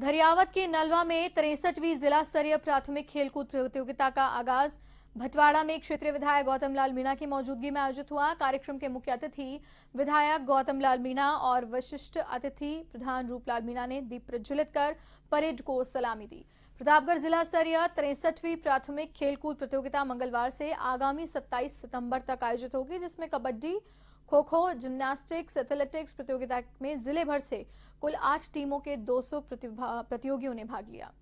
धरियावत के नलवा में तिरसठवीं जिला स्तरीय प्राथमिक खेलकूद प्रतियोगिता का आगाज भटवाड़ा में क्षेत्रीय विधायक गौतम लाल मीणा की मौजूदगी में आयोजित हुआ कार्यक्रम के मुख्य अतिथि विधायक गौतम लाल मीणा और विशिष्ट अतिथि प्रधान रूपलाल मीणा ने दीप प्रज्वलित कर परेड को सलामी दी प्रतापगढ़ जिला स्तरीय तिरसठवीं प्राथमिक खेलकूद प्रतियोगिता मंगलवार से आगामी सत्ताईस सितंबर तक आयोजित होगी जिसमें कबड्डी खो खो जिम्नास्टिक्स एथलेटिक्स प्रतियोगिता में जिले भर से कुल आठ टीमों के 200 प्रतियोगियों ने भाग लिया